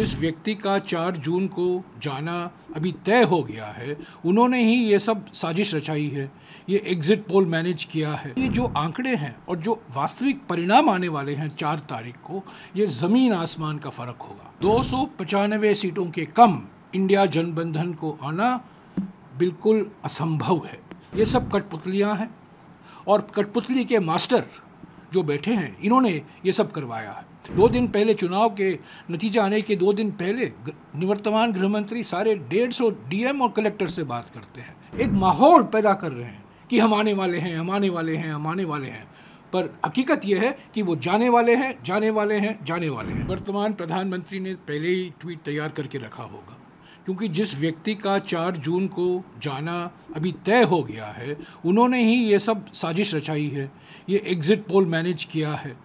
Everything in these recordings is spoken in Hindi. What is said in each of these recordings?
जिस व्यक्ति का चार जून को जाना अभी तय हो गया है उन्होंने ही ये सब साजिश रचाई है ये एग्जिट पोल मैनेज किया है ये जो आंकड़े हैं और जो वास्तविक परिणाम आने वाले हैं चार तारीख को ये ज़मीन आसमान का फ़र्क होगा दो सीटों के कम इंडिया जनबंधन को आना बिल्कुल असंभव है ये सब कठपुतलियाँ हैं और कठपुतली के मास्टर जो बैठे हैं इन्होंने ये सब करवाया है दो दिन पहले चुनाव के नतीजे आने के दो दिन पहले निवर्तमान गृहमंत्री सारे डेढ़ सौ डीएम और कलेक्टर से बात करते हैं एक माहौल पैदा कर रहे हैं कि हम आने वाले हैं हम आने वाले हैं हम आने वाले हैं पर हकीकत यह है कि वो जाने वाले हैं जाने वाले हैं जाने वाले हैं वर्तमान प्रधानमंत्री ने पहले ही ट्वीट तैयार करके रखा होगा क्योंकि जिस व्यक्ति का चार जून को जाना अभी तय हो गया है उन्होंने ही ये सब साजिश रचाई है ये एग्ज़िट पोल मैनेज किया है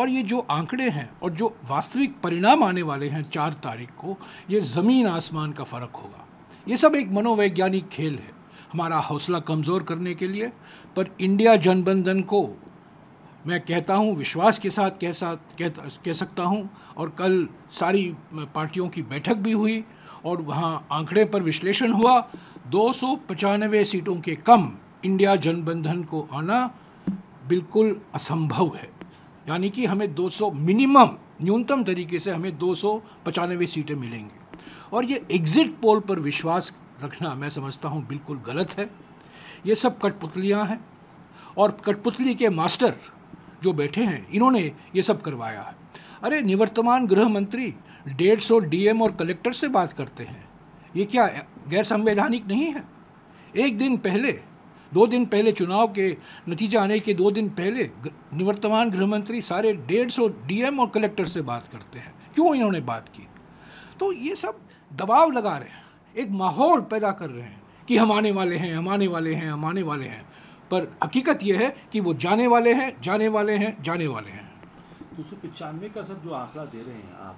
और ये जो आंकड़े हैं और जो वास्तविक परिणाम आने वाले हैं चार तारीख को ये ज़मीन आसमान का फ़र्क होगा ये सब एक मनोवैज्ञानिक खेल है हमारा हौसला कमज़ोर करने के लिए पर इंडिया जनबंधन को मैं कहता हूँ विश्वास के साथ कह साथ कह, कह सकता हूँ और कल सारी पार्टियों की बैठक भी हुई और वहाँ आंकड़े पर विश्लेषण हुआ दो सीटों के कम इंडिया जनबंधन को आना बिल्कुल असंभव है यानी कि हमें 200 मिनिमम न्यूनतम तरीके से हमें दो सीटें मिलेंगी और ये एग्ज़िट पोल पर विश्वास रखना मैं समझता हूँ बिल्कुल गलत है ये सब कठपुतलियाँ हैं और कठपुतली के मास्टर जो बैठे हैं इन्होंने ये सब करवाया है अरे निवर्तमान गृह मंत्री डेढ़ सौ डीएम और कलेक्टर से बात करते हैं ये क्या गैर संवैधानिक नहीं है एक दिन पहले दो दिन पहले चुनाव के नतीजे आने के दो दिन पहले निवर्तमान गृह मंत्री सारे डेढ़ सौ डीएम और कलेक्टर से बात करते हैं क्यों इन्होंने बात की तो ये सब दबाव लगा रहे हैं एक माहौल पैदा कर रहे हैं कि हम आने वाले हैं हम आने वाले हैं हम आने वाले हैं पर हकीकत यह है कि वो जाने वाले हैं जाने वाले हैं जाने वाले हैं दो सौ पचानवे का सर जो आंकड़ा दे रहे हैं आप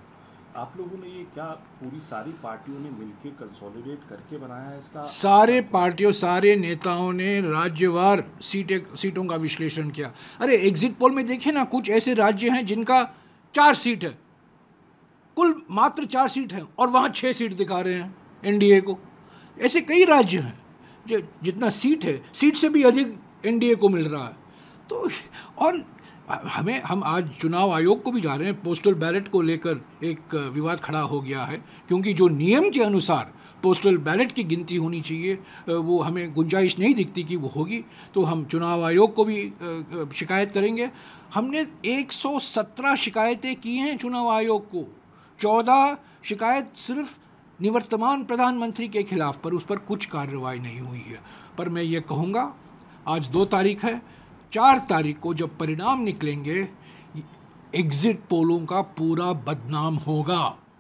आप लोगों ने ये क्या पूरी सारी पार्टियों ने मिलकर कंसोलिडेट करके बनाया है इसका सारे पार्टियों सारे नेताओं ने राज्यवार सीटें सीटों का विश्लेषण किया अरे एग्जिट पोल में देखे ना कुछ ऐसे राज्य हैं जिनका चार सीट है कुल मात्र चार सीट है और वहाँ छः सीट दिखा रहे हैं एनडीए को ऐसे कई राज्य हैं जो जितना सीट है सीट से भी अधिक एनडीए को मिल रहा है तो और हमें हम आज चुनाव आयोग को भी जा रहे हैं पोस्टल बैलेट को लेकर एक विवाद खड़ा हो गया है क्योंकि जो नियम के अनुसार पोस्टल बैलेट की गिनती होनी चाहिए वो हमें गुंजाइश नहीं दिखती कि वो होगी तो हम चुनाव आयोग को भी शिकायत करेंगे हमने 117 शिकायतें की हैं चुनाव आयोग को 14 शिकायत सिर्फ निवर्तमान प्रधानमंत्री के खिलाफ पर उस पर कुछ कार्रवाई नहीं हुई है पर मैं ये कहूँगा आज दो तारीख है चार तारीख को जब परिणाम निकलेंगे एग्ज़िट पोलों का पूरा बदनाम होगा